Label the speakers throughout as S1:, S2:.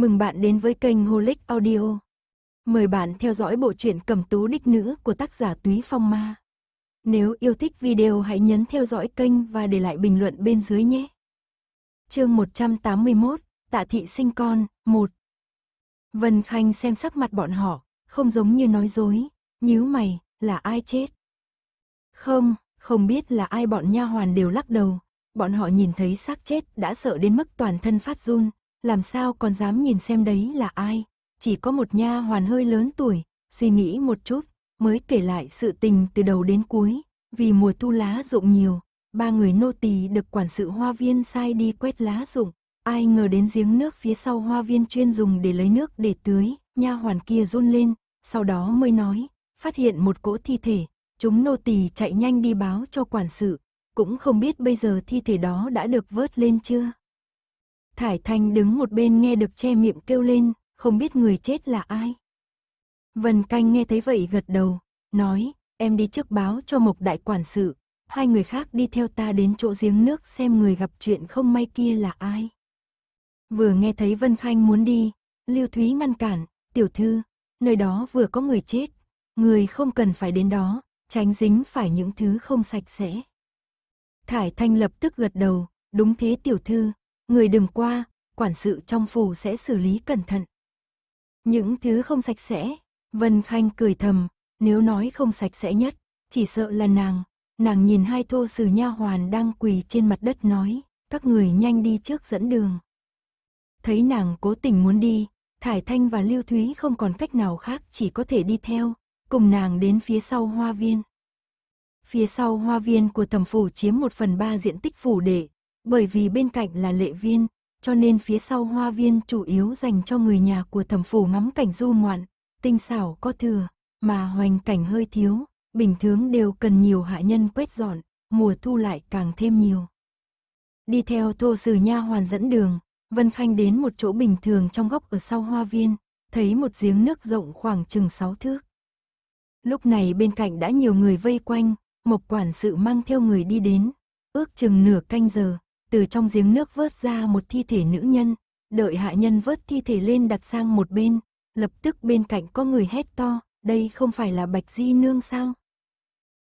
S1: Mừng bạn đến với kênh Holic Audio. Mời bạn theo dõi bộ truyện Cẩm Tú Đích Nữ của tác giả Túy Phong Ma. Nếu yêu thích video hãy nhấn theo dõi kênh và để lại bình luận bên dưới nhé. Chương 181, Tạ thị sinh con, 1. Vân Khanh xem sắc mặt bọn họ, không giống như nói dối, nhíu mày, là ai chết? Không, không biết là ai bọn nha hoàn đều lắc đầu, bọn họ nhìn thấy xác chết đã sợ đến mức toàn thân phát run, làm sao còn dám nhìn xem đấy là ai. Chỉ có một nha hoàn hơi lớn tuổi, suy nghĩ một chút, mới kể lại sự tình từ đầu đến cuối, vì mùa thu lá rụng nhiều, ba người nô tỳ được quản sự hoa viên sai đi quét lá rụng, ai ngờ đến giếng nước phía sau hoa viên chuyên dùng để lấy nước để tưới, nha hoàn kia run lên, sau đó mới nói, phát hiện một cỗ thi thể, chúng nô tỳ chạy nhanh đi báo cho quản sự, cũng không biết bây giờ thi thể đó đã được vớt lên chưa. Thải Thanh đứng một bên nghe được che miệng kêu lên, không biết người chết là ai. Vân Canh nghe thấy vậy gật đầu, nói, em đi trước báo cho Mộc Đại Quản sự, hai người khác đi theo ta đến chỗ giếng nước xem người gặp chuyện không may kia là ai. Vừa nghe thấy Vân Khanh muốn đi, Lưu Thúy ngăn cản, tiểu thư, nơi đó vừa có người chết, người không cần phải đến đó, tránh dính phải những thứ không sạch sẽ. Thải Thanh lập tức gật đầu, đúng thế tiểu thư, người đừng qua, quản sự trong phủ sẽ xử lý cẩn thận. Những thứ không sạch sẽ, Vân Khanh cười thầm, nếu nói không sạch sẽ nhất, chỉ sợ là nàng. Nàng nhìn hai thô sử nha hoàn đang quỳ trên mặt đất nói, các người nhanh đi trước dẫn đường. Thấy nàng cố tình muốn đi, Thải Thanh và Lưu Thúy không còn cách nào khác chỉ có thể đi theo, cùng nàng đến phía sau hoa viên. Phía sau hoa viên của tầm phủ chiếm một phần ba diện tích phủ đệ, bởi vì bên cạnh là lệ viên, cho nên phía sau hoa viên chủ yếu dành cho người nhà của thẩm phủ ngắm cảnh du ngoạn, tinh xảo có thừa, mà hoành cảnh hơi thiếu, bình thường đều cần nhiều hạ nhân quét dọn, mùa thu lại càng thêm nhiều. Đi theo thô sử nha hoàn dẫn đường, Vân Khanh đến một chỗ bình thường trong góc ở sau hoa viên, thấy một giếng nước rộng khoảng chừng 6 thước. Lúc này bên cạnh đã nhiều người vây quanh, một quản sự mang theo người đi đến, ước chừng nửa canh giờ, từ trong giếng nước vớt ra một thi thể nữ nhân, đợi hạ nhân vớt thi thể lên đặt sang một bên, lập tức bên cạnh có người hét to, đây không phải là Bạch Di Nương sao?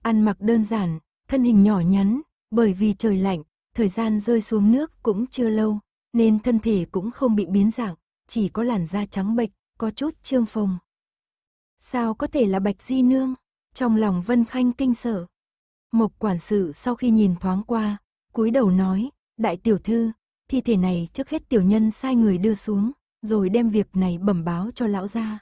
S1: Ăn mặc đơn giản, thân hình nhỏ nhắn, bởi vì trời lạnh, thời gian rơi xuống nước cũng chưa lâu, nên thân thể cũng không bị biến dạng, chỉ có làn da trắng bệch, có chút trương phồng. Sao có thể là Bạch Di Nương? Trong lòng Vân Khanh kinh sợ. Mộc quản sự sau khi nhìn thoáng qua, cúi đầu nói, đại tiểu thư, thi thể này trước hết tiểu nhân sai người đưa xuống, rồi đem việc này bẩm báo cho lão gia.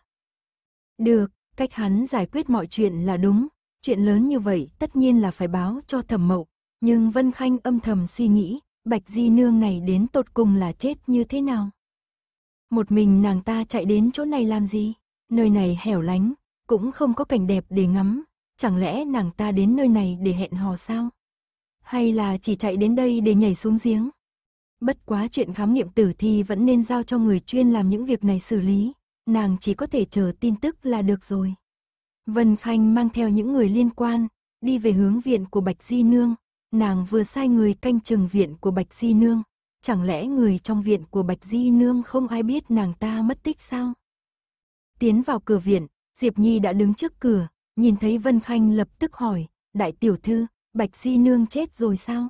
S1: Được, cách hắn giải quyết mọi chuyện là đúng, chuyện lớn như vậy tất nhiên là phải báo cho thẩm mậu, nhưng Vân Khanh âm thầm suy nghĩ, bạch di nương này đến tột cùng là chết như thế nào. Một mình nàng ta chạy đến chỗ này làm gì, nơi này hẻo lánh, cũng không có cảnh đẹp để ngắm, chẳng lẽ nàng ta đến nơi này để hẹn hò sao? hay là chỉ chạy đến đây để nhảy xuống giếng. Bất quá chuyện khám nghiệm tử thi vẫn nên giao cho người chuyên làm những việc này xử lý, nàng chỉ có thể chờ tin tức là được rồi. Vân Khanh mang theo những người liên quan, đi về hướng viện của Bạch Di Nương, nàng vừa sai người canh chừng viện của Bạch Di Nương, chẳng lẽ người trong viện của Bạch Di Nương không ai biết nàng ta mất tích sao? Tiến vào cửa viện, Diệp Nhi đã đứng trước cửa, nhìn thấy Vân Khanh lập tức hỏi, đại tiểu thư, Bạch Di Nương chết rồi sao?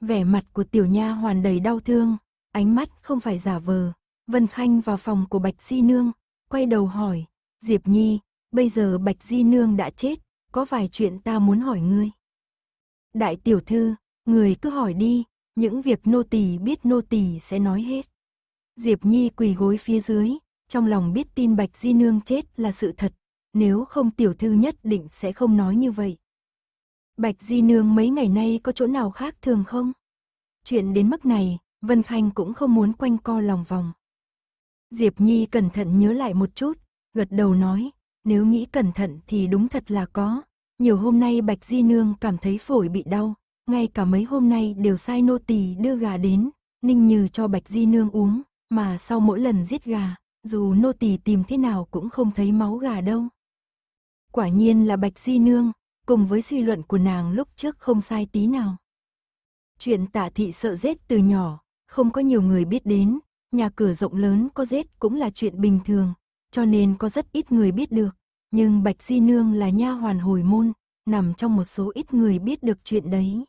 S1: Vẻ mặt của tiểu nha hoàn đầy đau thương, ánh mắt không phải giả vờ. Vân Khanh vào phòng của Bạch Di Nương, quay đầu hỏi, Diệp Nhi, bây giờ Bạch Di Nương đã chết, có vài chuyện ta muốn hỏi ngươi. Đại tiểu thư, người cứ hỏi đi, những việc nô tỳ biết nô tỳ sẽ nói hết. Diệp Nhi quỳ gối phía dưới, trong lòng biết tin Bạch Di Nương chết là sự thật, nếu không tiểu thư nhất định sẽ không nói như vậy. Bạch Di Nương mấy ngày nay có chỗ nào khác thường không? Chuyện đến mức này, Vân Khanh cũng không muốn quanh co lòng vòng. Diệp Nhi cẩn thận nhớ lại một chút, gật đầu nói, nếu nghĩ cẩn thận thì đúng thật là có. Nhiều hôm nay Bạch Di Nương cảm thấy phổi bị đau, ngay cả mấy hôm nay đều sai nô tỳ đưa gà đến, Ninh Như cho Bạch Di Nương uống, mà sau mỗi lần giết gà, dù nô tỳ tìm thế nào cũng không thấy máu gà đâu. Quả nhiên là Bạch Di Nương, cùng với suy luận của nàng lúc trước không sai tí nào. Chuyện tả thị sợ rết từ nhỏ, không có nhiều người biết đến, nhà cửa rộng lớn có rết cũng là chuyện bình thường, cho nên có rất ít người biết được. Nhưng Bạch Di Nương là nha hoàn hồi môn, nằm trong một số ít người biết được chuyện đấy.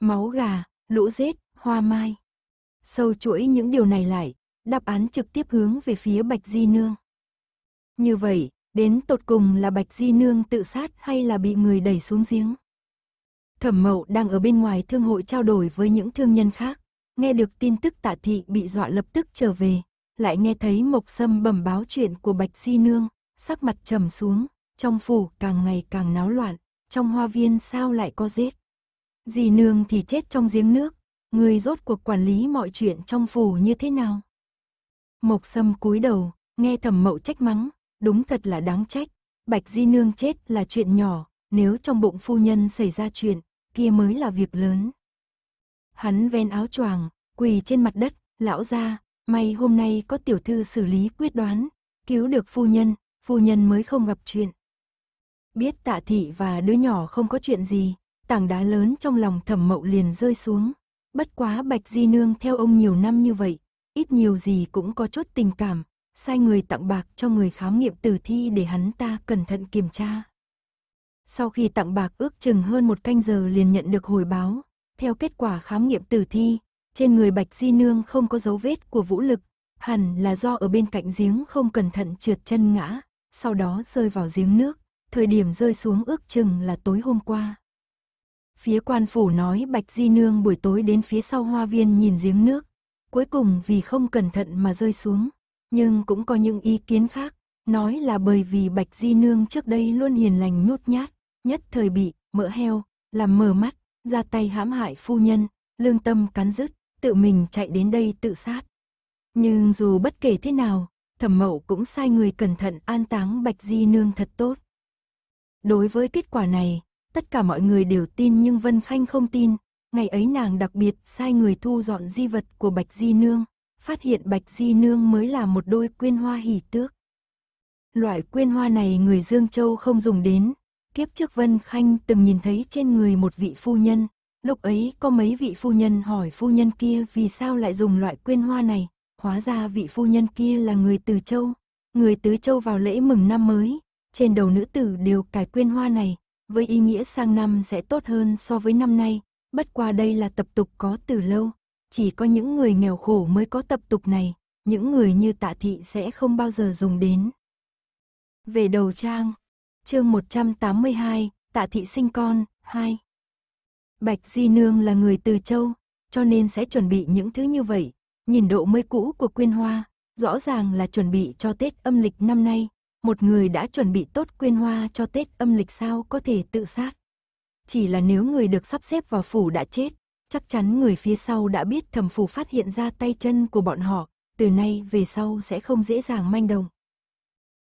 S1: Máu gà, lũ rết, hoa mai. Sâu chuỗi những điều này lại, đáp án trực tiếp hướng về phía Bạch Di Nương. Như vậy, Đến tột cùng là Bạch Di Nương tự sát hay là bị người đẩy xuống giếng. Thẩm mậu đang ở bên ngoài thương hội trao đổi với những thương nhân khác. Nghe được tin tức tạ thị bị dọa lập tức trở về. Lại nghe thấy Mộc Sâm bẩm báo chuyện của Bạch Di Nương, sắc mặt trầm xuống, trong phủ càng ngày càng náo loạn, trong hoa viên sao lại có rết. Di nương thì chết trong giếng nước, người rốt cuộc quản lý mọi chuyện trong phủ như thế nào? Mộc sâm cúi đầu, nghe thẩm mậu trách mắng, đúng thật là đáng trách. Bạch Di Nương chết là chuyện nhỏ, nếu trong bụng phu nhân xảy ra chuyện, kia mới là việc lớn. Hắn ven áo choàng, quỳ trên mặt đất, lão ra, may hôm nay có tiểu thư xử lý quyết đoán, cứu được phu nhân, phu nhân mới không gặp chuyện. Biết tạ thị và đứa nhỏ không có chuyện gì, tảng đá lớn trong lòng thẩm mậu liền rơi xuống. Bất quá Bạch Di Nương theo ông nhiều năm như vậy, ít nhiều gì cũng có chút tình cảm, sai người tặng bạc cho người khám nghiệm tử thi để hắn ta cẩn thận kiểm tra. Sau khi tặng bạc ước chừng hơn một canh giờ liền nhận được hồi báo, theo kết quả khám nghiệm tử thi, trên người Bạch Di Nương không có dấu vết của vũ lực, hẳn là do ở bên cạnh giếng không cẩn thận trượt chân ngã, sau đó rơi vào giếng nước, thời điểm rơi xuống ước chừng là tối hôm qua. Phía quan phủ nói Bạch Di Nương buổi tối đến phía sau hoa viên nhìn giếng nước, cuối cùng vì không cẩn thận mà rơi xuống, nhưng cũng có những ý kiến khác, nói là bởi vì Bạch Di Nương trước đây luôn hiền lành nhút nhát, nhất thời bị mỡ heo, làm mờ mắt, ra tay hãm hại phu nhân, lương tâm cắn rứt, tự mình chạy đến đây tự sát. Nhưng dù bất kể thế nào, thẩm mậu cũng sai người cẩn thận an táng Bạch Di Nương thật tốt. Đối với kết quả này, tất cả mọi người đều tin nhưng Vân Khanh không tin, ngày ấy nàng đặc biệt sai người thu dọn di vật của Bạch Di Nương, phát hiện Bạch Di Nương mới là một đôi quyên hoa hỷ tước. Loại quyên hoa này người Dương Châu không dùng đến, kiếp trước Vân Khanh từng nhìn thấy trên người một vị phu nhân, lúc ấy có mấy vị phu nhân hỏi phu nhân kia vì sao lại dùng loại quyên hoa này, hóa ra vị phu nhân kia là người từ Châu, người tứ Châu vào lễ mừng năm mới, trên đầu nữ tử đều cài quyên hoa này, với ý nghĩa sang năm sẽ tốt hơn so với năm nay, bất qua đây là tập tục có từ lâu, chỉ có những người nghèo khổ mới có tập tục này, những người như tạ thị sẽ không bao giờ dùng đến. Về đầu trang, chương 182, tạ thị sinh con, 2. Bạch Di Nương là người từ châu, cho nên sẽ chuẩn bị những thứ như vậy, nhìn độ mới cũ của quyên hoa, rõ ràng là chuẩn bị cho Tết âm lịch năm nay, một người đã chuẩn bị tốt quyên hoa cho Tết âm lịch sao có thể tự sát. Chỉ là nếu người được sắp xếp vào phủ đã chết, chắc chắn người phía sau đã biết thẩm phủ phát hiện ra tay chân của bọn họ, từ nay về sau sẽ không dễ dàng manh động.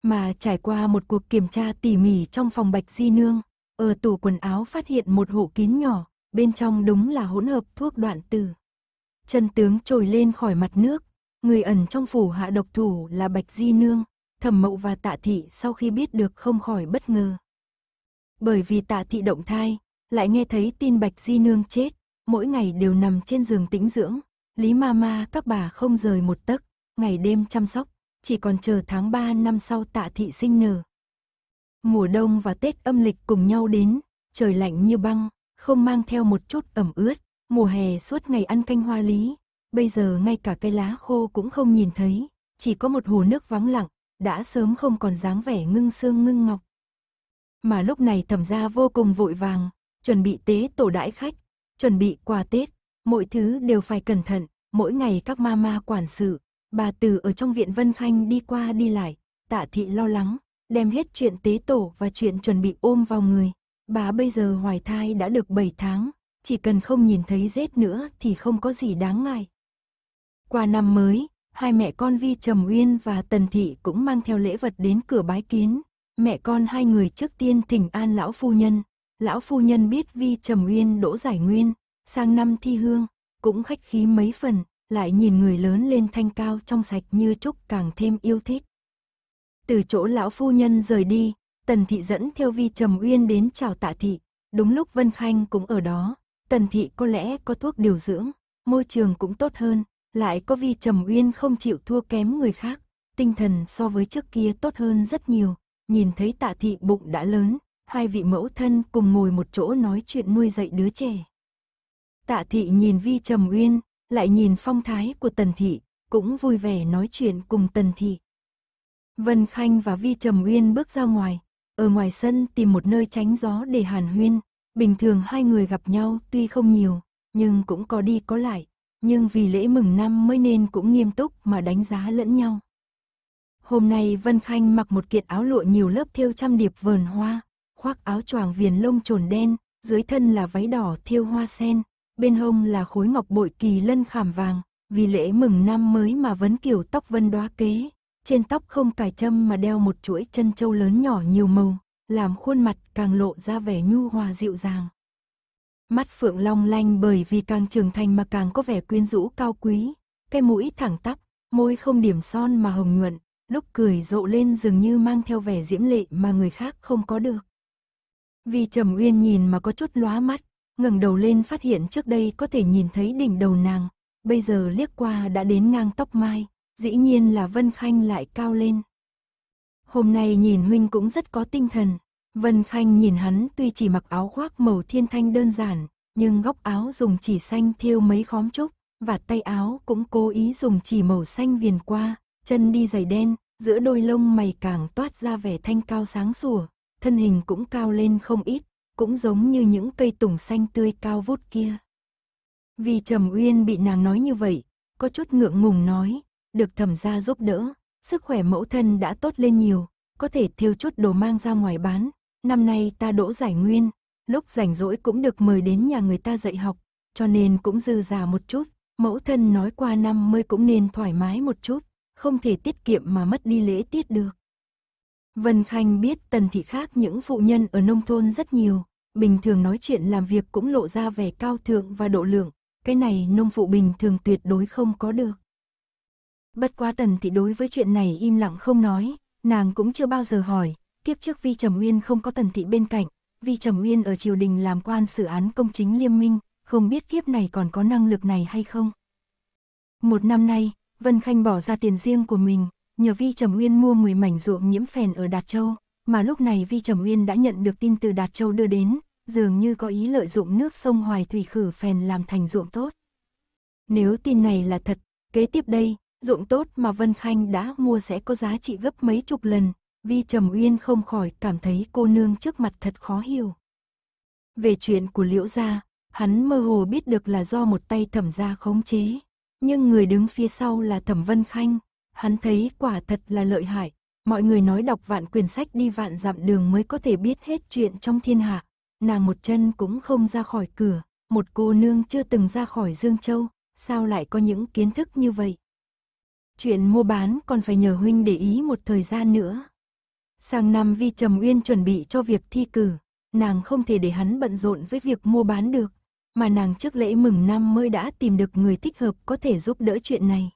S1: Mà trải qua một cuộc kiểm tra tỉ mỉ trong phòng Bạch Di Nương, ở tủ quần áo phát hiện một hũ kín nhỏ, bên trong đúng là hỗn hợp thuốc đoạn tử. Chân tướng trồi lên khỏi mặt nước, người ẩn trong phủ hạ độc thủ là Bạch Di Nương, thẩm mậu và tạ thị sau khi biết được không khỏi bất ngờ. Bởi vì tạ thị động thai, lại nghe thấy tin Bạch Di Nương chết, mỗi ngày đều nằm trên giường tĩnh dưỡng, Lý Mama các bà không rời một tấc, ngày đêm chăm sóc, chỉ còn chờ tháng 3 năm sau tạ thị sinh nở. Mùa đông và Tết âm lịch cùng nhau đến, trời lạnh như băng, không mang theo một chút ẩm ướt, mùa hè suốt ngày ăn canh hoa lý, bây giờ ngay cả cây lá khô cũng không nhìn thấy, chỉ có một hồ nước vắng lặng, đã sớm không còn dáng vẻ ngưng xương ngưng ngọc. Mà lúc này thẩm gia vô cùng vội vàng, chuẩn bị tế tổ đãi khách, chuẩn bị quà Tết, mọi thứ đều phải cẩn thận, mỗi ngày các mama quản sự, bà Từ ở trong viện Vân Khanh đi qua đi lại, tạ thị lo lắng, đem hết chuyện tế tổ và chuyện chuẩn bị ôm vào người. Bà bây giờ hoài thai đã được 7 tháng, chỉ cần không nhìn thấy rết nữa thì không có gì đáng ngại. Qua năm mới, hai mẹ con Vi Trầm Uyên và Tần Thị cũng mang theo lễ vật đến cửa bái kiến. Mẹ con hai người trước tiên thỉnh an lão phu nhân, lão phu nhân biết vi trầm uyên đỗ giải nguyên, sang năm thi hương, cũng khách khí mấy phần, lại nhìn người lớn lên thanh cao trong sạch như trúc càng thêm yêu thích. Từ chỗ lão phu nhân rời đi, Tần Thị dẫn theo vi trầm uyên đến chào tạ thị, đúng lúc Vân Khanh cũng ở đó, Tần Thị có lẽ có thuốc điều dưỡng, môi trường cũng tốt hơn, lại có vi trầm uyên không chịu thua kém người khác, tinh thần so với trước kia tốt hơn rất nhiều, nhìn thấy tạ thị bụng đã lớn, hai vị mẫu thân cùng ngồi một chỗ nói chuyện nuôi dạy đứa trẻ. Tạ thị nhìn Vi Trầm Uyên, lại nhìn phong thái của Tần thị, cũng vui vẻ nói chuyện cùng Tần thị. Vân Khanh và Vi Trầm Uyên bước ra ngoài, ở ngoài sân tìm một nơi tránh gió để hàn huyên, bình thường hai người gặp nhau tuy không nhiều, nhưng cũng có đi có lại, nhưng vì lễ mừng năm mới nên cũng nghiêm túc mà đánh giá lẫn nhau. Hôm nay Vân Khanh mặc một kiện áo lụa nhiều lớp thêu trăm điệp vờn hoa, khoác áo choàng viền lông trồn đen, dưới thân là váy đỏ thiêu hoa sen, bên hông là khối ngọc bội kỳ lân khảm vàng, vì lễ mừng năm mới mà vấn kiểu tóc vân đóa kế, trên tóc không cài châm mà đeo một chuỗi chân châu lớn nhỏ nhiều màu, làm khuôn mặt càng lộ ra vẻ nhu hòa dịu dàng. Mắt Phượng Long lanh bởi vì càng trưởng thành mà càng có vẻ quyến rũ cao quý, cái mũi thẳng tắp, môi không điểm son mà hồng nhuận, lúc cười rộ lên dường như mang theo vẻ diễm lệ mà người khác không có được. Vì Trầm Uyên nhìn mà có chút lóa mắt, ngẩng đầu lên phát hiện trước đây có thể nhìn thấy đỉnh đầu nàng, bây giờ liếc qua đã đến ngang tóc mai, dĩ nhiên là Vân Khanh lại cao lên. Hôm nay nhìn huynh cũng rất có tinh thần, Vân Khanh nhìn hắn tuy chỉ mặc áo khoác màu thiên thanh đơn giản, nhưng góc áo dùng chỉ xanh thiêu mấy khóm trúc, và tay áo cũng cố ý dùng chỉ màu xanh viền qua, chân đi giày đen, giữa đôi lông mày càng toát ra vẻ thanh cao sáng sủa, thân hình cũng cao lên không ít, cũng giống như những cây tùng xanh tươi cao vút kia. Vì Trầm Uyên bị nàng nói như vậy, có chút ngượng ngùng nói, được thẩm gia giúp đỡ, sức khỏe mẫu thân đã tốt lên nhiều, có thể thiêu chút đồ mang ra ngoài bán. Năm nay ta đỗ giải nguyên, lúc rảnh rỗi cũng được mời đến nhà người ta dạy học, cho nên cũng dư giả một chút. Mẫu thân nói qua năm mới cũng nên thoải mái một chút, không thể tiết kiệm mà mất đi lễ tiết được. Vân Khanh biết Tần Thị khác những phụ nhân ở nông thôn rất nhiều, bình thường nói chuyện làm việc cũng lộ ra vẻ cao thượng và độ lượng, cái này nông phụ bình thường tuyệt đối không có được. Bất quá Tần Thị đối với chuyện này im lặng không nói, nàng cũng chưa bao giờ hỏi, kiếp trước Vi Trầm Uyên không có Tần Thị bên cạnh, Vi Trầm Uyên ở triều đình làm quan xử án công chính liêm minh, không biết kiếp này còn có năng lực này hay không. Một năm nay, Vân Khanh bỏ ra tiền riêng của mình, nhờ Vi Trầm Uyên mua 10 mảnh ruộng nhiễm phèn ở Đạt Châu, mà lúc này Vi Trầm Uyên đã nhận được tin từ Đạt Châu đưa đến, dường như có ý lợi dụng nước sông Hoài Thủy khử phèn làm thành ruộng tốt. Nếu tin này là thật, kế tiếp đây, ruộng tốt mà Vân Khanh đã mua sẽ có giá trị gấp mấy chục lần, Vi Trầm Uyên không khỏi cảm thấy cô nương trước mặt thật khó hiểu. Về chuyện của Liễu Gia, hắn mơ hồ biết được là do một tay thẩm gia khống chế, nhưng người đứng phía sau là thẩm Vân Khanh, Hắn thấy quả thật là lợi hại, mọi người nói đọc vạn quyển sách đi vạn dặm đường mới có thể biết hết chuyện trong thiên hạ. Nàng một chân cũng không ra khỏi cửa, một cô nương chưa từng ra khỏi Dương Châu, sao lại có những kiến thức như vậy? Chuyện mua bán còn phải nhờ huynh để ý một thời gian nữa. Sang năm Vi Trầm Uyên chuẩn bị cho việc thi cử, nàng không thể để hắn bận rộn với việc mua bán được, mà nàng trước lễ mừng năm mới đã tìm được người thích hợp có thể giúp đỡ chuyện này.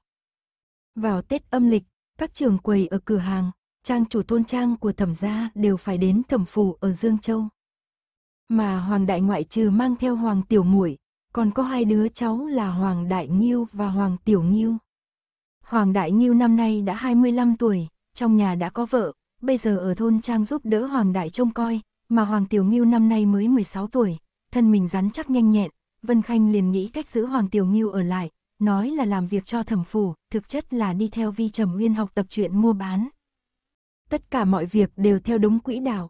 S1: Vào Tết âm lịch, các trường quầy ở cửa hàng, trang chủ thôn trang của thẩm gia đều phải đến thẩm phủ ở Dương Châu. Mà Hoàng Đại ngoại trừ mang theo Hoàng Tiểu Muội, còn có hai đứa cháu là Hoàng Đại Nghiêu và Hoàng Tiểu Nghiêu. Hoàng Đại Nghiêu năm nay đã 25 tuổi, trong nhà đã có vợ, bây giờ ở thôn Trang giúp đỡ Hoàng Đại trông coi, mà Hoàng Tiểu Nghiêu năm nay mới 16 tuổi, thân mình rắn chắc nhanh nhẹn, Vân Khanh liền nghĩ cách giữ Hoàng Tiểu Nghiêu ở lại, nói là làm việc cho thẩm phủ, thực chất là đi theo vi trầm nguyên học tập chuyện mua bán. Tất cả mọi việc đều theo đúng quỹ đạo.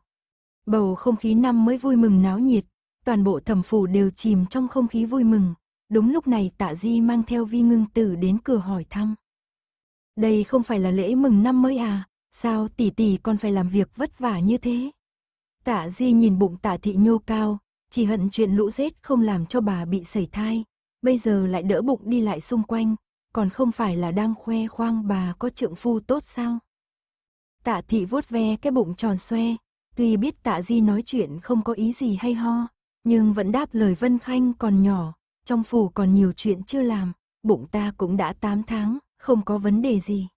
S1: Bầu không khí năm mới vui mừng náo nhiệt, toàn bộ thẩm phủ đều chìm trong không khí vui mừng. Đúng lúc này tạ di mang theo vi ngưng tử đến cửa hỏi thăm. Đây không phải là lễ mừng năm mới à, sao tỷ tỷ còn phải làm việc vất vả như thế? Tạ di nhìn bụng tạ thị nhô cao, chỉ hận chuyện lũ rết không làm cho bà bị sẩy thai, bây giờ lại đỡ bụng đi lại xung quanh, còn không phải là đang khoe khoang bà có trượng phu tốt sao. Tạ thị vuốt ve cái bụng tròn xoe, tuy biết tạ di nói chuyện không có ý gì hay ho, nhưng vẫn đáp lời Vân Khanh còn nhỏ, trong phủ còn nhiều chuyện chưa làm, bụng ta cũng đã 8 tháng, không có vấn đề gì.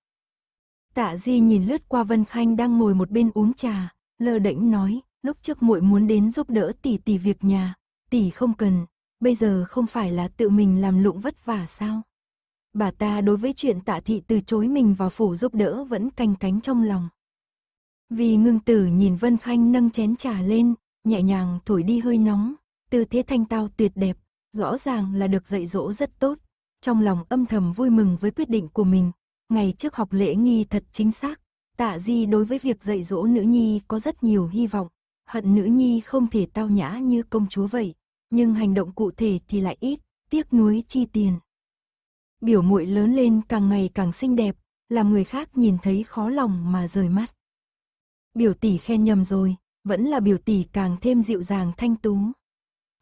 S1: Tạ Di nhìn lướt qua Vân Khanh đang ngồi một bên uống trà, lơ đễnh nói, lúc trước muội muốn đến giúp đỡ tỷ tỷ việc nhà, tỷ không cần, bây giờ không phải là tự mình làm lụng vất vả sao? Bà ta đối với chuyện tạ thị từ chối mình vào phủ giúp đỡ vẫn canh cánh trong lòng. Vì ngưng tử nhìn Vân Khanh nâng chén trà lên, nhẹ nhàng thổi đi hơi nóng, tư thế thanh tao tuyệt đẹp, rõ ràng là được dạy dỗ rất tốt. Trong lòng âm thầm vui mừng với quyết định của mình, ngày trước học lễ nghi thật chính xác, tạ di đối với việc dạy dỗ nữ nhi có rất nhiều hy vọng, hận nữ nhi không thể tao nhã như công chúa vậy nhưng hành động cụ thể thì lại ít, tiếc nuối chi tiền. Biểu muội lớn lên càng ngày càng xinh đẹp, làm người khác nhìn thấy khó lòng mà rời mắt. Biểu tỷ khen nhầm rồi, vẫn là biểu tỷ càng thêm dịu dàng thanh tú.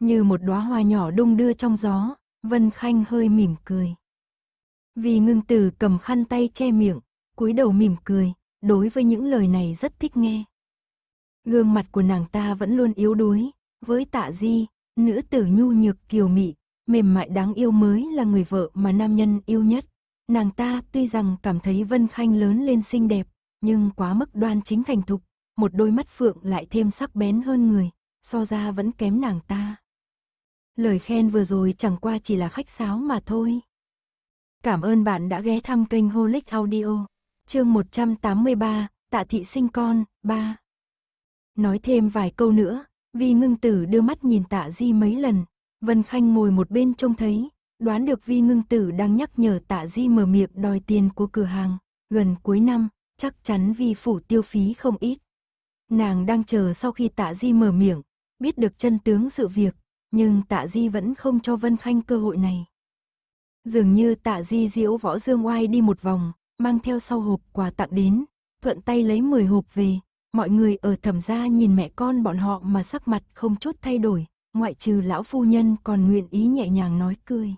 S1: Như một đóa hoa nhỏ đung đưa trong gió, Vân Khanh hơi mỉm cười. Vì ngưng tử cầm khăn tay che miệng, cúi đầu mỉm cười, đối với những lời này rất thích nghe. Gương mặt của nàng ta vẫn luôn yếu đuối, với tạ di, Nữ tử nhu nhược kiều mị, mềm mại đáng yêu mới là người vợ mà nam nhân yêu nhất. Nàng ta tuy rằng cảm thấy Vân Khanh lớn lên xinh đẹp, nhưng quá mức đoan chính thành thục, một đôi mắt phượng lại thêm sắc bén hơn người, so ra vẫn kém nàng ta. Lời khen vừa rồi chẳng qua chỉ là khách sáo mà thôi. Cảm ơn bạn đã ghé thăm kênh Holic Audio. Chương 183, Tạ thị sinh con, 3. Nói thêm vài câu nữa, Vi ngưng tử đưa mắt nhìn tạ di mấy lần, Vân Khanh ngồi một bên trông thấy, đoán được Vi ngưng tử đang nhắc nhở tạ di mở miệng đòi tiền của cửa hàng, gần cuối năm, chắc chắn Vi phủ tiêu phí không ít. Nàng đang chờ sau khi tạ di mở miệng, biết được chân tướng sự việc, nhưng tạ di vẫn không cho Vân Khanh cơ hội này. Dường như tạ di diễu võ dương oai đi một vòng, mang theo sau hộp quà tặng đến, thuận tay lấy 10 hộp về, Mọi người ở thẩm gia nhìn mẹ con bọn họ mà sắc mặt không chút thay đổi, ngoại trừ lão phu nhân còn nguyện ý nhẹ nhàng nói cười.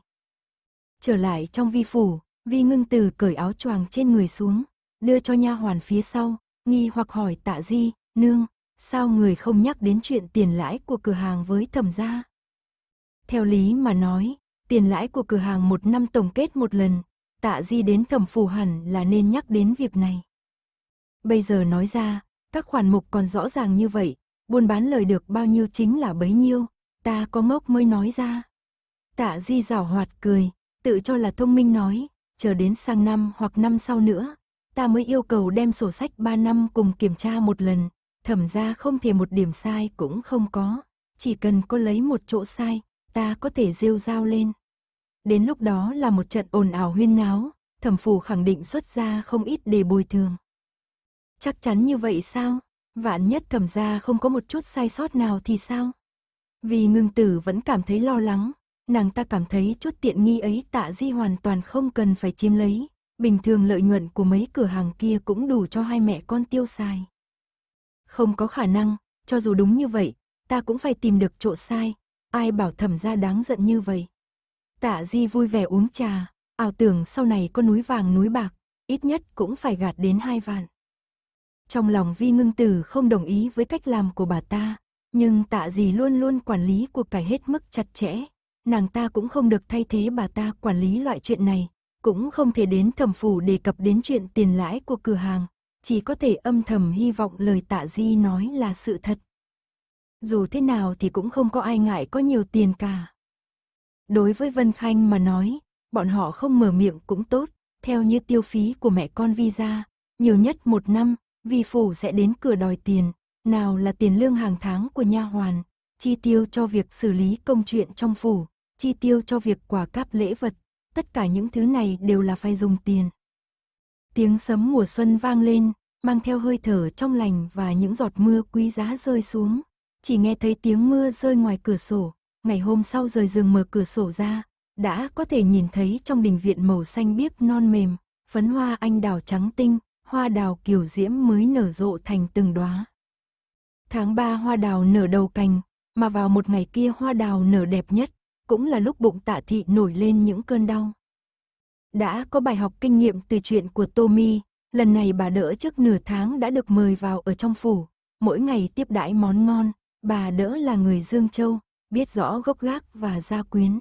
S1: Trở lại trong vi phủ, vi ngưng từ cởi áo choàng trên người xuống, đưa cho nha hoàn phía sau, nghi hoặc hỏi tạ di, nương, sao người không nhắc đến chuyện tiền lãi của cửa hàng với thẩm gia? Theo lý mà nói, tiền lãi của cửa hàng một năm tổng kết một lần, tạ di đến thẩm phủ hẳn là nên nhắc đến việc này. Bây giờ nói ra, các khoản mục còn rõ ràng như vậy, buôn bán lời được bao nhiêu chính là bấy nhiêu, ta có ngốc mới nói ra. Tạ Di giảo hoạt cười, tự cho là thông minh nói, chờ đến sang năm hoặc năm sau nữa, ta mới yêu cầu đem sổ sách 3 năm cùng kiểm tra một lần, thẩm ra không thể một điểm sai cũng không có, chỉ cần có lấy một chỗ sai, ta có thể rêu dao lên. Đến lúc đó là một trận ồn ào huyên náo, thẩm phù khẳng định xuất ra không ít để bồi thường. Chắc chắn như vậy sao? Vạn nhất thẩm gia không có một chút sai sót nào thì sao? Vì ngưng tử vẫn cảm thấy lo lắng, nàng ta cảm thấy chút tiện nghi ấy tạ di hoàn toàn không cần phải chiếm lấy. Bình thường lợi nhuận của mấy cửa hàng kia cũng đủ cho hai mẹ con tiêu xài. Không có khả năng, cho dù đúng như vậy, ta cũng phải tìm được chỗ sai. Ai bảo thẩm gia đáng giận như vậy? Tạ Di vui vẻ uống trà, ảo tưởng sau này có núi vàng núi bạc, ít nhất cũng phải gạt đến hai vạn. Trong lòng vi ngưng tử không đồng ý với cách làm của bà ta, nhưng tạ gì luôn luôn quản lý cuộc cải hết mức chặt chẽ. Nàng ta cũng không được thay thế bà ta quản lý loại chuyện này, cũng không thể đến thẩm phủ đề cập đến chuyện tiền lãi của cửa hàng, chỉ có thể âm thầm hy vọng lời tạ di nói là sự thật. Dù thế nào thì cũng không có ai ngại có nhiều tiền cả. Đối với Vân Khanh mà nói, bọn họ không mở miệng cũng tốt, theo như tiêu phí của mẹ con visa, nhiều nhất một năm, vi phủ sẽ đến cửa đòi tiền, nào là tiền lương hàng tháng của nha hoàn, chi tiêu cho việc xử lý công chuyện trong phủ, chi tiêu cho việc quả cáp lễ vật, tất cả những thứ này đều là phải dùng tiền. Tiếng sấm mùa xuân vang lên, mang theo hơi thở trong lành và những giọt mưa quý giá rơi xuống. Chỉ nghe thấy tiếng mưa rơi ngoài cửa sổ, ngày hôm sau rời giường mở cửa sổ ra, đã có thể nhìn thấy trong đình viện màu xanh biếc non mềm, phấn hoa anh đào trắng tinh, hoa đào kiểu diễm mới nở rộ thành từng đóa. Tháng 3 hoa đào nở đầu cành, mà vào một ngày kia hoa đào nở đẹp nhất, cũng là lúc bụng tạ thị nổi lên những cơn đau. Đã có bài học kinh nghiệm từ chuyện của Tommy, lần này bà đỡ trước nửa tháng đã được mời vào ở trong phủ, mỗi ngày tiếp đãi món ngon, bà đỡ là người Dương Châu, biết rõ gốc gác và gia quyến.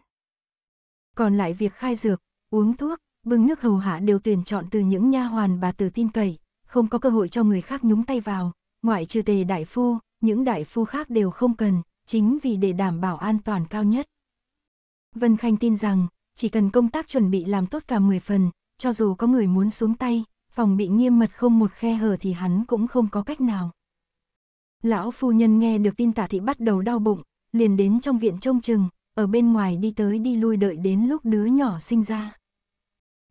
S1: Còn lại việc khai dược, uống thuốc, bưng nước hầu hạ đều tuyển chọn từ những nha hoàn bà tử tin cậy, không có cơ hội cho người khác nhúng tay vào, ngoại trừ tề đại phu, những đại phu khác đều không cần, chính vì để đảm bảo an toàn cao nhất. Vân Khanh tin rằng, chỉ cần công tác chuẩn bị làm tốt cả 10 phần, cho dù có người muốn xuống tay, phòng bị nghiêm mật không một khe hở thì hắn cũng không có cách nào. Lão phu nhân nghe được tin tả thị bắt đầu đau bụng, liền đến trong viện trông chừng, ở bên ngoài đi tới đi lui đợi đến lúc đứa nhỏ sinh ra.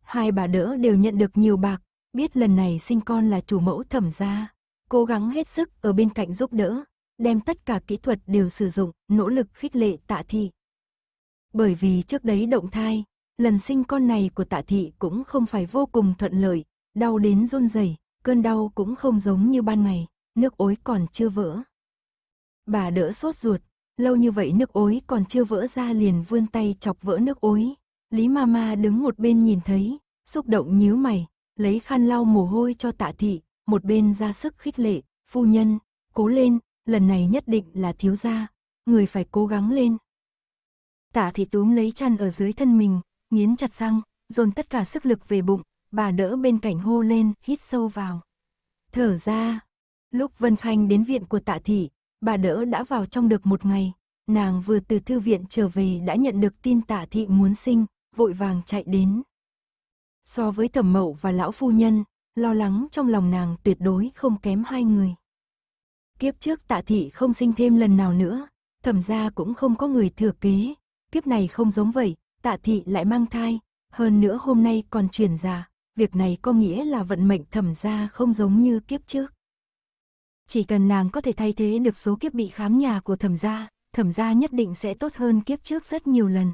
S1: Hai bà đỡ đều nhận được nhiều bạc, biết lần này sinh con là chủ mẫu thẩm gia, cố gắng hết sức ở bên cạnh giúp đỡ, đem tất cả kỹ thuật đều sử dụng, nỗ lực khích lệ tạ thị. Bởi vì trước đấy động thai, lần sinh con này của tạ thị cũng không phải vô cùng thuận lợi, đau đến run rẩy, cơn đau cũng không giống như ban ngày, nước ối còn chưa vỡ. Bà đỡ sốt ruột, lâu như vậy nước ối còn chưa vỡ ra liền vươn tay chọc vỡ nước ối, Lý Mama đứng một bên nhìn thấy, xúc động nhíu mày, lấy khăn lau mồ hôi cho tạ thị, một bên ra sức khích lệ, phu nhân, cố lên, lần này nhất định là thiếu gia, người phải cố gắng lên. Tạ thị túm lấy chăn ở dưới thân mình, nghiến chặt răng, dồn tất cả sức lực về bụng, bà đỡ bên cạnh hô lên, hít sâu vào. Thở ra, lúc Vân Khanh đến viện của tạ thị, bà đỡ đã vào trong được một ngày, nàng vừa từ thư viện trở về đã nhận được tin tạ thị muốn sinh, vội vàng chạy đến. So với thẩm mậu và lão phu nhân, lo lắng trong lòng nàng tuyệt đối không kém hai người. Kiếp trước tạ thị không sinh thêm lần nào nữa, thẩm gia cũng không có người thừa kế, kiếp này không giống vậy, tạ thị lại mang thai, hơn nữa hôm nay còn truyền ra việc này có nghĩa là vận mệnh thẩm gia không giống như kiếp trước. Chỉ cần nàng có thể thay thế được số kiếp bị khám nhà của thẩm gia, thẩm gia nhất định sẽ tốt hơn kiếp trước rất nhiều lần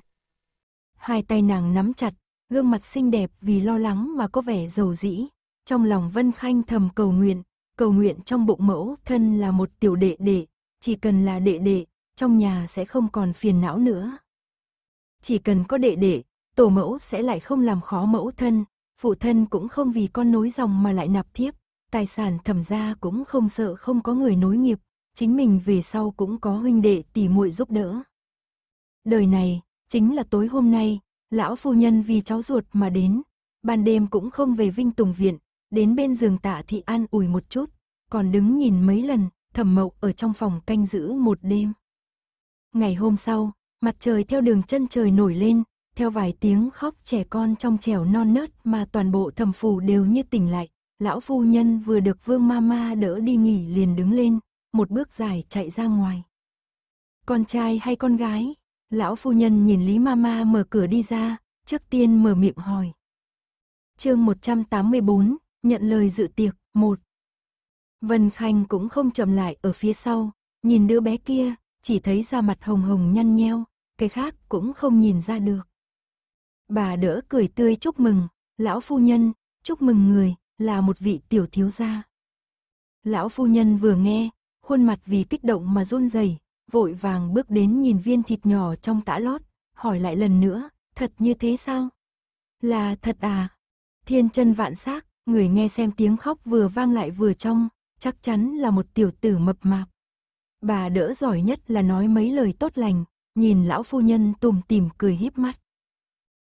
S1: hai tay nàng nắm chặt, gương mặt xinh đẹp vì lo lắng mà có vẻ dầu dĩ. Trong lòng Vân Khanh thầm cầu nguyện, cầu nguyện trong bụng mẫu thân là một tiểu đệ đệ, chỉ cần là đệ đệ, trong nhà sẽ không còn phiền não nữa. Chỉ cần có đệ đệ, tổ mẫu sẽ lại không làm khó mẫu thân, phụ thân cũng không vì con nối dòng mà lại nạp thiếp, tài sản thầm gia cũng không sợ không có người nối nghiệp, chính mình về sau cũng có huynh đệ tỷ muội giúp đỡ. Đời này, Chính là tối hôm nay, lão phu nhân vì cháu ruột mà đến, ban đêm cũng không về Vinh Tùng Viện, đến bên giường tạ thị an ủi một chút, còn đứng nhìn mấy lần, thầm mộng ở trong phòng canh giữ một đêm. Ngày hôm sau, mặt trời theo đường chân trời nổi lên, theo vài tiếng khóc trẻ con trong trẻo non nớt mà toàn bộ thầm phủ đều như tỉnh lại. Lão phu nhân vừa được vương ma ma đỡ đi nghỉ liền đứng lên, một bước dài chạy ra ngoài. Con trai hay con gái? Lão phu nhân nhìn Lý Mama mở cửa đi ra, trước tiên mở miệng hỏi. chương 184, nhận lời dự tiệc, 1. Vân Khanh cũng không chậm lại ở phía sau, nhìn đứa bé kia, chỉ thấy da mặt hồng hồng nhăn nheo, cái khác cũng không nhìn ra được. Bà đỡ cười tươi chúc mừng, lão phu nhân, chúc mừng người, là một vị tiểu thiếu gia. Lão phu nhân vừa nghe, khuôn mặt vì kích động mà run rẩy vội vàng bước đến nhìn viên thịt nhỏ trong tã lót, hỏi lại lần nữa, thật như thế sao? Là thật à? Thiên chân vạn xác, người nghe xem tiếng khóc vừa vang lại vừa trong, chắc chắn là một tiểu tử mập mạp. Bà đỡ giỏi nhất là nói mấy lời tốt lành, nhìn lão phu nhân tùm tìm cười híp mắt.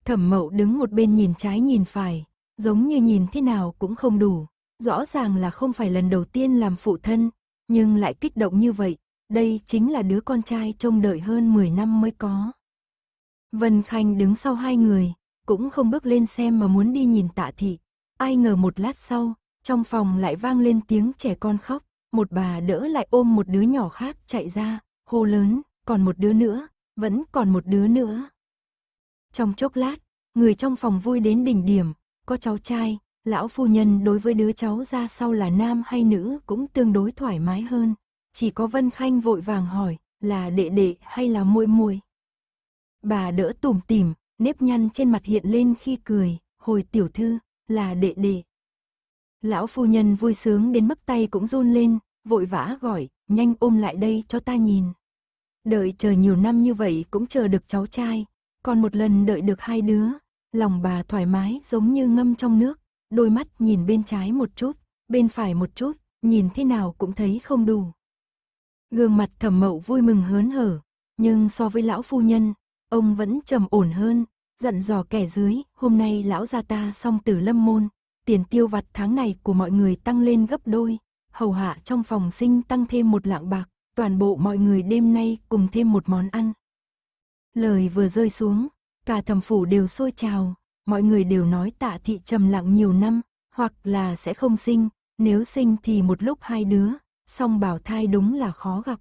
S1: Thẩm mậu đứng một bên nhìn trái nhìn phải, giống như nhìn thế nào cũng không đủ. Rõ ràng là không phải lần đầu tiên làm phụ thân, nhưng lại kích động như vậy, đây chính là đứa con trai trông đợi hơn 10 năm mới có. Vân Khanh đứng sau hai người, cũng không bước lên xem mà muốn đi nhìn tạ thị. Ai ngờ một lát sau, trong phòng lại vang lên tiếng trẻ con khóc, một bà đỡ lại ôm một đứa nhỏ khác chạy ra, hô lớn, còn một đứa nữa, vẫn còn một đứa nữa. Trong chốc lát, người trong phòng vui đến đỉnh điểm, có cháu trai, lão phu nhân đối với đứa cháu ra sau là nam hay nữ cũng tương đối thoải mái hơn, chỉ có Vân Khanh vội vàng hỏi, là đệ đệ hay là muội muội? Bà đỡ tủm tỉm, nếp nhăn trên mặt hiện lên khi cười, hồi tiểu thư, là đệ đệ. Lão phu nhân vui sướng đến mức tay cũng run lên, vội vã gọi, nhanh ôm lại đây cho ta nhìn. Đợi chờ nhiều năm như vậy cũng chờ được cháu trai, còn một lần đợi được hai đứa, lòng bà thoải mái giống như ngâm trong nước, đôi mắt nhìn bên trái một chút, bên phải một chút, nhìn thế nào cũng thấy không đủ. Gương mặt thẩm mậu vui mừng hớn hở, nhưng so với lão phu nhân, ông vẫn trầm ổn hơn, dặn dò kẻ dưới, hôm nay lão gia ta xong tử lâm môn, tiền tiêu vặt tháng này của mọi người tăng lên gấp đôi, hầu hạ trong phòng sinh tăng thêm một lạng bạc, toàn bộ mọi người đêm nay cùng thêm một món ăn. Lời vừa rơi xuống, cả thẩm phủ đều sôi trào, mọi người đều nói tạ thị trầm lặng nhiều năm, hoặc là sẽ không sinh, nếu sinh thì một lúc hai đứa, song bảo thai đúng là khó gặp.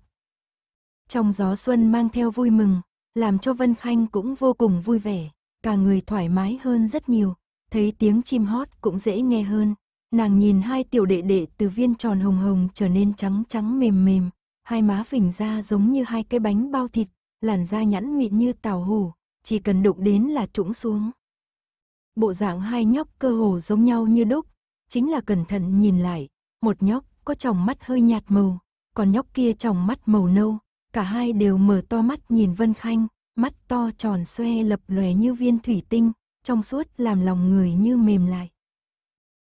S1: Trong gió xuân mang theo vui mừng, làm cho Vân Khanh cũng vô cùng vui vẻ, cả người thoải mái hơn rất nhiều, thấy tiếng chim hót cũng dễ nghe hơn. Nàng nhìn hai tiểu đệ đệ từ viên tròn hồng hồng trở nên trắng trắng mềm mềm, hai má phình ra giống như hai cái bánh bao thịt, làn da nhẵn mịn như tàu hủ, chỉ cần đụng đến là trũng xuống. Bộ dạng hai nhóc cơ hồ giống nhau như đúc, chính là cẩn thận nhìn lại, một nhóc có tròng mắt hơi nhạt màu, còn nhóc kia tròng mắt màu nâu, cả hai đều mở to mắt nhìn Vân Khanh, mắt to tròn xoe lập lòe như viên thủy tinh, trong suốt làm lòng người như mềm lại.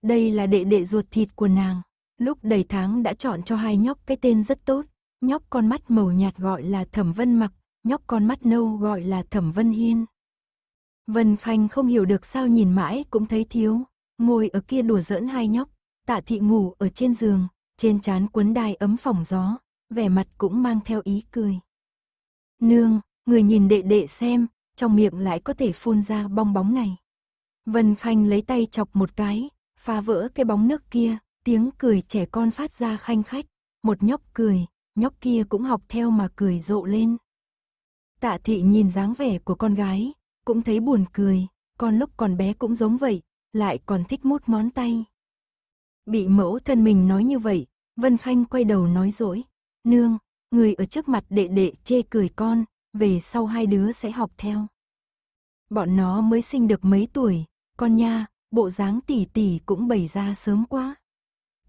S1: Đây là đệ đệ ruột thịt của nàng, lúc đầy tháng đã chọn cho hai nhóc cái tên rất tốt, nhóc con mắt màu nhạt gọi là Thẩm Vân Mặc, nhóc con mắt nâu gọi là Thẩm Vân Hiên. Vân Khanh không hiểu được sao nhìn mãi cũng thấy thiếu, ngồi ở kia đùa giỡn hai nhóc, tạ thị ngủ ở trên giường, trên trán quấn đai ấm phòng gió, vẻ mặt cũng mang theo ý cười. Nương, người nhìn đệ đệ xem, trong miệng lại có thể phun ra bong bóng này. Vân Khanh lấy tay chọc một cái, phá vỡ cái bóng nước kia, tiếng cười trẻ con phát ra khanh khách, một nhóc cười, nhóc kia cũng học theo mà cười rộ lên. Tạ thị nhìn dáng vẻ của con gái, cũng thấy buồn cười, con lúc còn bé cũng giống vậy, lại còn thích mút món tay. Bị mẫu thân mình nói như vậy, Vân Khanh quay đầu nói dối, Nương, người ở trước mặt đệ đệ chê cười con, về sau hai đứa sẽ học theo. Bọn nó mới sinh được mấy tuổi, con nha, bộ dáng tỷ tỷ cũng bày ra sớm quá.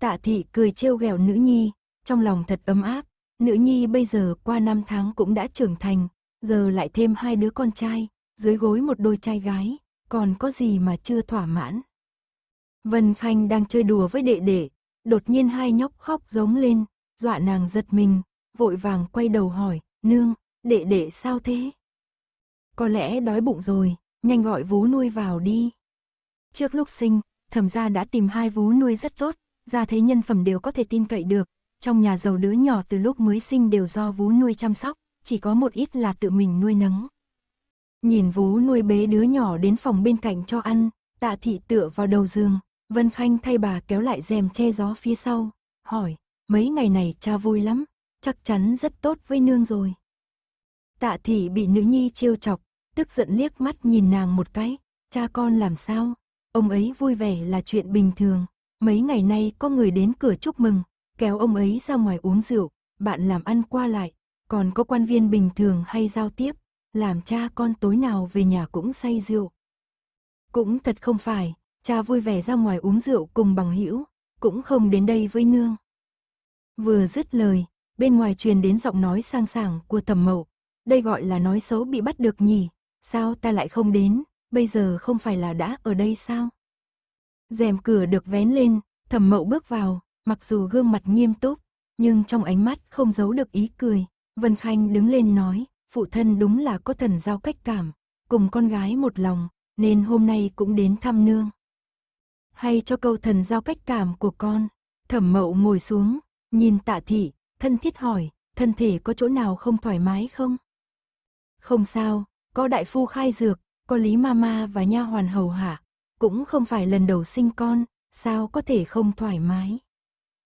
S1: Tạ thị cười trêu ghẹo nữ nhi, trong lòng thật ấm áp, nữ nhi bây giờ qua năm tháng cũng đã trưởng thành, giờ lại thêm hai đứa con trai, dưới gối một đôi trai gái, còn có gì mà chưa thỏa mãn. Vân Khanh đang chơi đùa với đệ đệ, đột nhiên hai nhóc khóc giống lên, dọa nàng giật mình, vội vàng quay đầu hỏi, nương, đệ đệ sao thế? Có lẽ đói bụng rồi, nhanh gọi vú nuôi vào đi. Trước lúc sinh, thẩm gia đã tìm hai vú nuôi rất tốt, gia thế nhân phẩm đều có thể tin cậy được, trong nhà giàu đứa nhỏ từ lúc mới sinh đều do vú nuôi chăm sóc, chỉ có một ít là tự mình nuôi nấng. Nhìn vú nuôi bế đứa nhỏ đến phòng bên cạnh cho ăn, tạ thị tựa vào đầu giường, Vân Khanh thay bà kéo lại rèm che gió phía sau, hỏi, mấy ngày này cha vui lắm, chắc chắn rất tốt với nương rồi. Tạ thị bị nữ nhi trêu chọc, tức giận liếc mắt nhìn nàng một cái, cha con làm sao, ông ấy vui vẻ là chuyện bình thường, mấy ngày nay có người đến cửa chúc mừng, kéo ông ấy ra ngoài uống rượu, bạn làm ăn qua lại, còn có quan viên bình thường hay giao tiếp, làm cha con tối nào về nhà cũng say rượu. Cũng thật không phải, Cha vui vẻ ra ngoài uống rượu cùng bằng hữu cũng không đến đây với nương. Vừa dứt lời, bên ngoài truyền đến giọng nói sang sảng của thẩm mậu. Đây gọi là nói xấu bị bắt được nhỉ, sao ta lại không đến, bây giờ không phải là đã ở đây sao? rèm cửa được vén lên, thẩm mậu bước vào, mặc dù gương mặt nghiêm túc, nhưng trong ánh mắt không giấu được ý cười. Vân Khanh đứng lên nói, phụ thân đúng là có thần giao cách cảm, cùng con gái một lòng, nên hôm nay cũng đến thăm nương hay cho câu thần giao cách cảm của con. Thẩm mậu ngồi xuống, nhìn tạ thị, thân thiết hỏi, thân thể có chỗ nào không thoải mái không? Không sao, có đại phu khai dược, có lý ma ma và nha hoàn hầu hạ, cũng không phải lần đầu sinh con, sao có thể không thoải mái.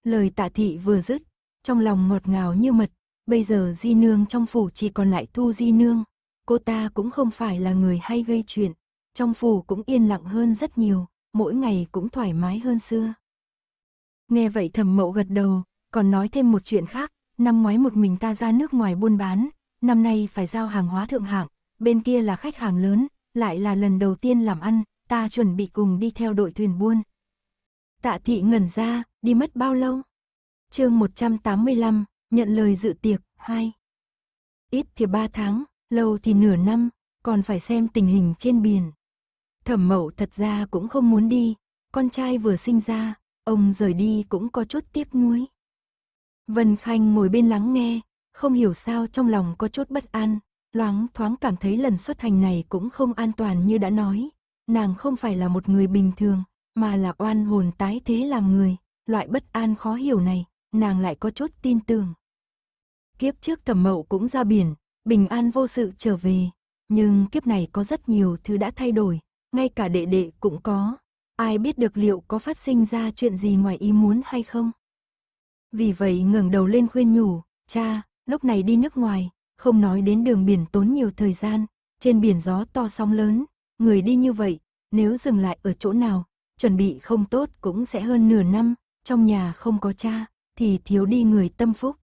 S1: Lời tạ thị vừa dứt, trong lòng ngọt ngào như mật, bây giờ di nương trong phủ chỉ còn lại thu di nương, cô ta cũng không phải là người hay gây chuyện, trong phủ cũng yên lặng hơn rất nhiều, mỗi ngày cũng thoải mái hơn xưa. Nghe vậy thầm mậu gật đầu, còn nói thêm một chuyện khác, năm ngoái một mình ta ra nước ngoài buôn bán, năm nay phải giao hàng hóa thượng hạng, bên kia là khách hàng lớn, lại là lần đầu tiên làm ăn, ta chuẩn bị cùng đi theo đội thuyền buôn. Tạ thị ngẩn ra, đi mất bao lâu? chương 185, nhận lời dự tiệc, 2. Ít thì 3 tháng, lâu thì nửa năm, còn phải xem tình hình trên biển. Thẩm mậu thật ra cũng không muốn đi, con trai vừa sinh ra, ông rời đi cũng có chút tiếc nuối. Vân Khanh ngồi bên lắng nghe, không hiểu sao trong lòng có chút bất an, loáng thoáng cảm thấy lần xuất hành này cũng không an toàn như đã nói. Nàng không phải là một người bình thường, mà là oan hồn tái thế làm người, loại bất an khó hiểu này, nàng lại có chút tin tưởng. Kiếp trước thẩm mậu cũng ra biển, bình an vô sự trở về, nhưng kiếp này có rất nhiều thứ đã thay đổi, ngay cả đệ đệ cũng có. Ai biết được liệu có phát sinh ra chuyện gì ngoài ý muốn hay không? Vì vậy ngẩng đầu lên khuyên nhủ, cha, lúc này đi nước ngoài, không nói đến đường biển tốn nhiều thời gian, trên biển gió to sóng lớn, người đi như vậy, nếu dừng lại ở chỗ nào, chuẩn bị không tốt cũng sẽ hơn nửa năm, trong nhà không có cha, thì thiếu đi người tâm phúc.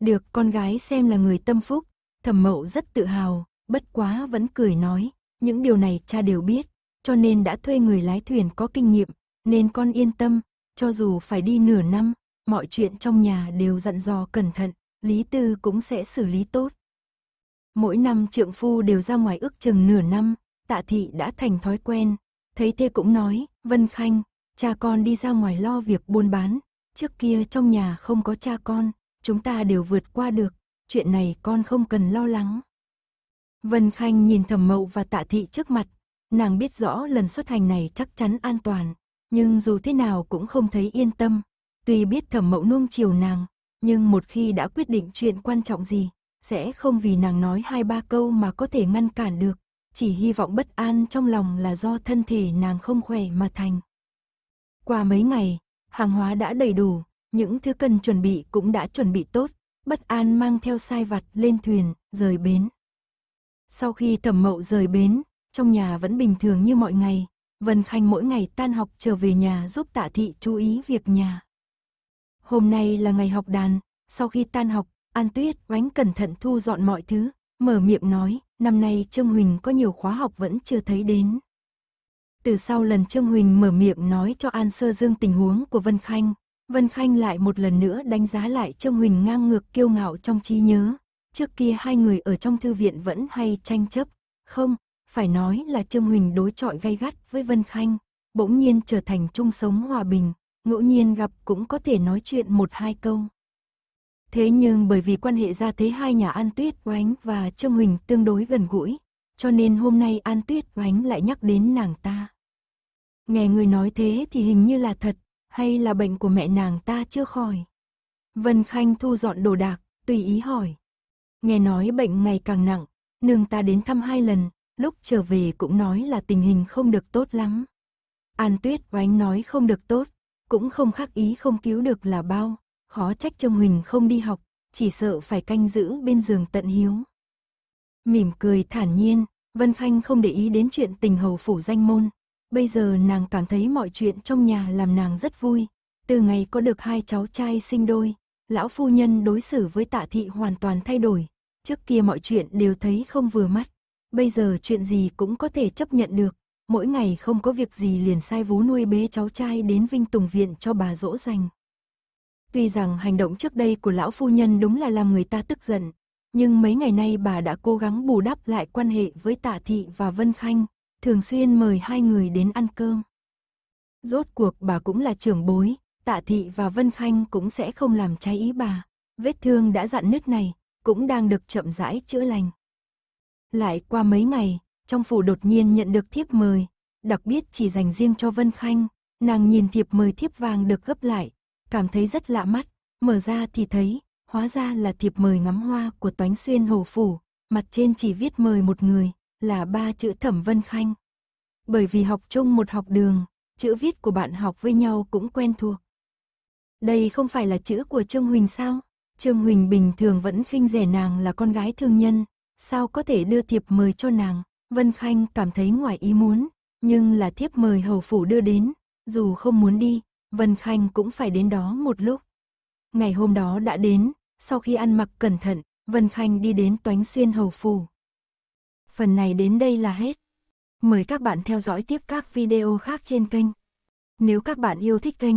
S1: Được con gái xem là người tâm phúc, thẩm mậu rất tự hào, bất quá vẫn cười nói, những điều này cha đều biết, cho nên đã thuê người lái thuyền có kinh nghiệm, nên con yên tâm, cho dù phải đi nửa năm, mọi chuyện trong nhà đều dặn dò cẩn thận, Lý Tư cũng sẽ xử lý tốt. Mỗi năm trượng phu đều ra ngoài ước chừng nửa năm, tạ thị đã thành thói quen, thấy thê cũng nói, Vân Khanh, cha con đi ra ngoài lo việc buôn bán, trước kia trong nhà không có cha con, chúng ta đều vượt qua được, chuyện này con không cần lo lắng. Vân Khanh nhìn thẩm mậu và tạ thị trước mặt, nàng biết rõ lần xuất hành này chắc chắn an toàn, nhưng dù thế nào cũng không thấy yên tâm. Tuy biết thẩm mậu nuông chiều nàng, nhưng một khi đã quyết định chuyện quan trọng gì, sẽ không vì nàng nói hai ba câu mà có thể ngăn cản được, chỉ hy vọng bất an trong lòng là do thân thể nàng không khỏe mà thành. Qua mấy ngày, hàng hóa đã đầy đủ, những thứ cần chuẩn bị cũng đã chuẩn bị tốt, bất an mang theo sai vặt lên thuyền, rời bến. Sau khi thẩm mậu rời bến, trong nhà vẫn bình thường như mọi ngày, Vân Khanh mỗi ngày tan học trở về nhà giúp tạ thị chú ý việc nhà. Hôm nay là ngày học đàn, sau khi tan học, An Tuyết oánh cẩn thận thu dọn mọi thứ, mở miệng nói, năm nay Trương Huỳnh có nhiều khóa học vẫn chưa thấy đến. Từ sau lần Trương Huỳnh mở miệng nói cho An Sơ Dương tình huống của Vân Khanh, Vân Khanh lại một lần nữa đánh giá lại Trương Huỳnh ngang ngược kiêu ngạo trong trí nhớ, Trước kia hai người ở trong thư viện vẫn hay tranh chấp, không, phải nói là Trương Huỳnh đối chọi gay gắt với Vân Khanh, bỗng nhiên trở thành chung sống hòa bình, ngẫu nhiên gặp cũng có thể nói chuyện một hai câu. Thế nhưng bởi vì quan hệ gia thế hai nhà An Tuyết Oánh và Trương Huỳnh tương đối gần gũi, cho nên hôm nay An Tuyết Oánh lại nhắc đến nàng ta. Nghe người nói thế thì hình như là thật, hay là bệnh của mẹ nàng ta chưa khỏi. Vân Khanh thu dọn đồ đạc, tùy ý hỏi nghe nói bệnh ngày càng nặng, nương ta đến thăm hai lần, lúc trở về cũng nói là tình hình không được tốt lắm. An Tuyết oánh nói không được tốt, cũng không khác ý không cứu được là bao, khó trách trông Huỳnh không đi học, chỉ sợ phải canh giữ bên giường tận hiếu. Mỉm cười thản nhiên, Vân Khanh không để ý đến chuyện tình hầu phủ danh môn, bây giờ nàng cảm thấy mọi chuyện trong nhà làm nàng rất vui, từ ngày có được hai cháu trai sinh đôi, lão phu nhân đối xử với tạ thị hoàn toàn thay đổi. Trước kia mọi chuyện đều thấy không vừa mắt. Bây giờ chuyện gì cũng có thể chấp nhận được. Mỗi ngày không có việc gì liền sai vú nuôi bế cháu trai đến Vinh Tùng Viện cho bà dỗ dành. Tuy rằng hành động trước đây của lão phu nhân đúng là làm người ta tức giận, nhưng mấy ngày nay bà đã cố gắng bù đắp lại quan hệ với Tạ Thị và Vân Khanh, thường xuyên mời hai người đến ăn cơm. Rốt cuộc bà cũng là trưởng bối, Tạ Thị và Vân Khanh cũng sẽ không làm trái ý bà. Vết thương đã dặn nứt này, cũng đang được chậm rãi chữa lành. Lại qua mấy ngày, trong phủ đột nhiên nhận được thiếp mời, đặc biệt chỉ dành riêng cho Vân Khanh, nàng nhìn thiệp mời thiếp vàng được gấp lại, cảm thấy rất lạ mắt, mở ra thì thấy, hóa ra là thiệp mời ngắm hoa của Toánh Xuyên Hồ Phủ, mặt trên chỉ viết mời một người, là ba chữ Thẩm Vân Khanh. Bởi vì học chung một học đường, chữ viết của bạn học với nhau cũng quen thuộc, đây không phải là chữ của Trương Huỳnh sao? Trương Huỳnh bình thường vẫn khinh rẻ nàng là con gái thương nhân, sao có thể đưa thiệp mời cho nàng? Vân Khanh cảm thấy ngoài ý muốn, nhưng là thiếp mời hầu phủ đưa đến, dù không muốn đi, Vân Khanh cũng phải đến đó một lúc. Ngày hôm đó đã đến, sau khi ăn mặc cẩn thận, Vân Khanh đi đến Toánh Xuyên Hầu Phủ. Phần này đến đây là hết. Mời các bạn theo dõi tiếp các video khác trên kênh. Nếu các bạn yêu thích kênh,